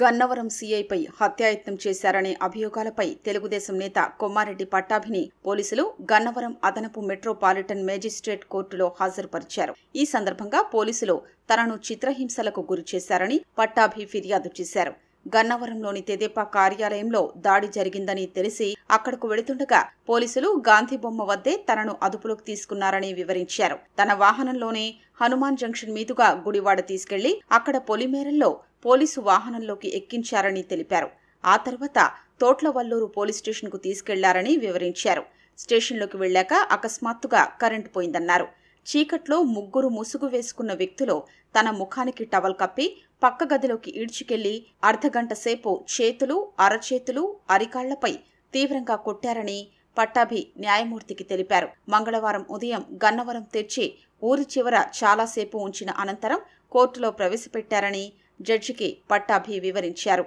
గన్నవరం సీఐపై హత్యాయత్నం చేశారనే అభియోగాలపై తెలుగుదేశం నేత కొమ్మారెడ్డి పట్టాభిని పోలీసులు గన్నవరం అదనపు మెట్రోపాలిటన్ మేజిస్ట్రేట్ కోర్టులో హాజరుపరిచారు ఈ సందర్భంగా పోలీసులు తనను చిత్రహింసలకు గురి చేశారని పట్టాభి ఫిర్యాదు చేశారు గన్నవరంలోని తెదేపా కార్యాలయంలో దాడి జరిగిందని తెలిసి అక్కడకు వెళుతుండగా పోలీసులు గాంధీ బొమ్మ వద్దే తనను అదుపులోకి తీసుకున్నారని వివరించారు తన వాహనంలోనే హనుమాన్ జంక్షన్ మీదుగా గుడివాడ తీసుకెళ్లి అక్కడ పొలిమేరల్లో పోలీసు వాహనంలోకి ఎక్కించారని తెలిపారు ఆ తర్వాత తోట్లవల్లూరు పోలీస్ స్టేషన్కు తీసుకెళ్లారని వివరించారు స్టేషన్లోకి వెళ్లాక అకస్మాత్తుగా కరెంటు పోయిందన్నారు చీకట్లో ముగ్గురు ముసుగు వేసుకున్న వ్యక్తులు తన ముఖానికి టవల్ కప్పి పక్క గదిలోకి ఈడ్చుకెళ్లి అర్ధగంట సేపు చేతులు అరచేతులు అరికాళ్లపై తీవ్రంగా కొట్టారని పట్టాభి న్యాయమూర్తికి తెలిపారు మంగళవారం ఉదయం గన్నవరం తెచ్చి ఊరి చివర చాలాసేపు ఉంచిన అనంతరం కోర్టులో ప్రవేశపెట్టారని జడ్జికి పట్టాభి వివరించారు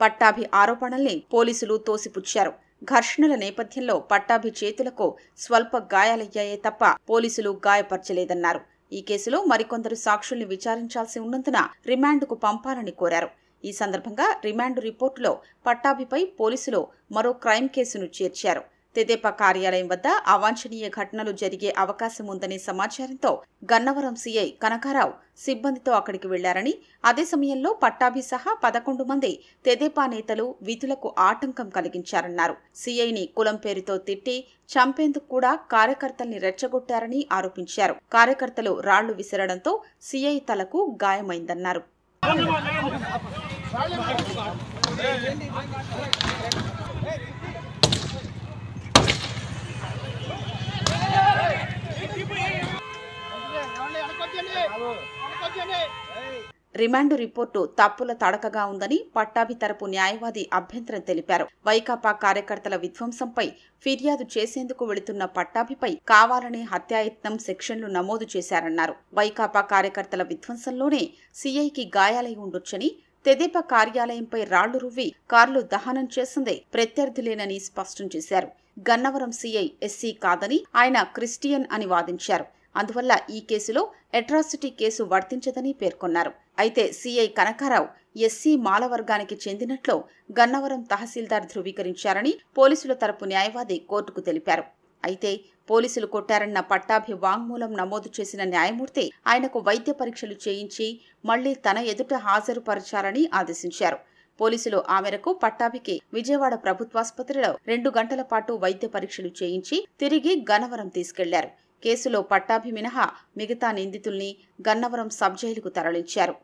పట్టాభి ఆరోపణల్ని పోలీసులు తోసిపుచ్చారు ఘర్షణల నేపథ్యంలో పట్టాభి చేతులకు స్వల్ప గాయాలయ్యాయే తప్ప పోలీసులు గాయపరచలేదన్నారు ఈ కేసులో మరికొందరు సాక్షుల్ని విచారించాల్సి ఉన్నందున రిమాండ్కు పంపాలని కోరారు ఈ సందర్భంగా రిమాండ్ రిపోర్టులో పట్టాభిపై పోలీసులు మరో క్రైమ్ కేసును చేర్చారు తెదేపా కార్యాలయం వద్ద అవాంఛనీయ ఘటనలు జరిగే అవకాశం ఉందనే సమాచారంతో గన్నవరం సీఐ కనకారావు సిబ్బందితో అక్కడికి వెళ్లారని అదే సమయంలో పట్టాభి సహా పదకొండు మంది తెదేపా నేతలు విధులకు ఆటంకం కలిగించారన్నారు సీఐని కులం పేరుతో తిట్టి చంపేందుకు కూడా కార్యకర్తల్ని రెచ్చగొట్టారని ఆరోపించారు కార్యకర్తలు రాళ్లు విసిరడంతో సీఐ తలకు గాయమైందన్నారు రిమాండ్ రిపోర్టు తప్పుల తడకగా ఉందని పట్టాభి తరపు న్యాయవాది అభ్యంతరం తెలిపారు వైకాపా కార్యకర్తల విధ్వంసంపై ఫిర్యాదు చేసేందుకు వెళుతున్న పట్టాభిపై కావాలనే హత్యాయత్నం సెక్షన్లు నమోదు చేశారన్నారు వైకాపా కార్యకర్తల విధ్వంసంలోనే సీఐకి గాయాలై ఉండొచ్చని తెదేప కార్యాలయంపై రాళ్లు రువ్వి కార్లు దహనం చేసిందే ప్రత్యర్థులేనని స్పష్టం చేశారు గన్నవరం సీఐ ఎస్సీ కాదని ఆయన క్రిస్టియన్ అని వాదించారు అందువల్ల ఈ కేసులో అట్రాసిటీ కేసు వర్తించదని పేర్కొన్నారు అయితే సీఐ కనకారావు ఎస్సీ మాలవర్గానికి చెందినట్లు గన్నవరం తహసీల్దార్ ధృవీకరించారని పోలీసుల తరపు న్యాయవాది కోర్టుకు తెలిపారు అయితే పోలీసులు కొట్టారన్న పట్టాభి వాంగ్మూలం నమోదు చేసిన న్యాయమూర్తి ఆయనకు వైద్య పరీక్షలు చేయించి మళ్లీ తన ఎదుట హాజరుపరచాలని ఆదేశించారు పోలీసులు ఆ మేరకు పట్టాభికి విజయవాడ ప్రభుత్వాసుపత్రిలో రెండు గంటల పాటు వైద్య పరీక్షలు చేయించి తిరిగి గన్నవరం తీసుకెళ్లారు కేసులో పట్టాభి మినహా మిగతా నిందితుల్ని గన్నవరం సబ్ జైలుకు తరలించారు